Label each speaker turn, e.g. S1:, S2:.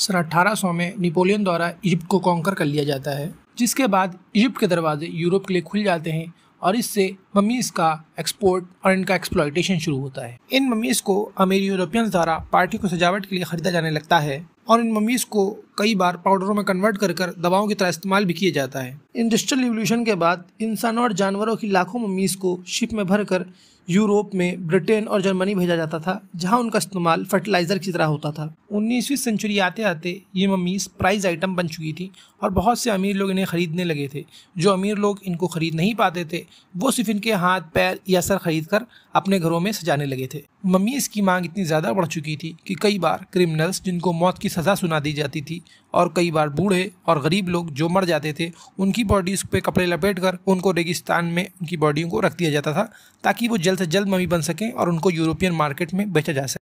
S1: सन अठारह में नेपोलियन द्वारा इजिप्ट को कॉन्कर कर लिया जाता है जिसके बाद इजिप्ट के दरवाजे यूरोप के लिए खुल जाते हैं और इससे ममीज़ का एक्सपोर्ट और इनका एक्सप्लॉयटेशन शुरू होता है इन ममीज़ को अमीर यूरोपियंस द्वारा पार्टी को सजावट के लिए खरीदा जाने लगता है और इन ममीज़ को कई बार पाउडरों में कन्वर्ट कर कर दवाओं की तरह इस्तेमाल भी किया जाता है इंडस्ट्रियल रिवोल्यूशन के बाद इंसानों और जानवरों की लाखों ममीज को शिप में भर कर यूरोप में ब्रिटेन और जर्मनी भेजा जाता था जहाँ उनका इस्तेमाल फर्टिलाइजर की तरह होता था उन्नीसवीं सेंचुरी आते आते ये ममीज प्राइज आइटम बन चुकी थी और बहुत से अमीर लोग इन्हें ख़रीदने लगे थे जो अमीर लोग इनको ख़रीद नहीं पाते थे वो सिर्फ इनके हाथ पैर या सर खरीद कर अपने घरों में सजाने लगे थे ममीज़ की मांग इतनी ज़्यादा बढ़ चुकी थी कि कई बार क्रिमिनल्स जिनको मौत की सज़ा सुना दी जाती थी और कई बार बूढ़े और गरीब लोग जो मर जाते थे उनकी बॉडीज़ पे कपड़े लपेट कर उनको रेगिस्तान में उनकी बॉडियों को रख दिया जाता था ताकि वो जल्द से जल्द मम्मी बन सकें और उनको यूरोपियन मार्केट में बेचा जा सके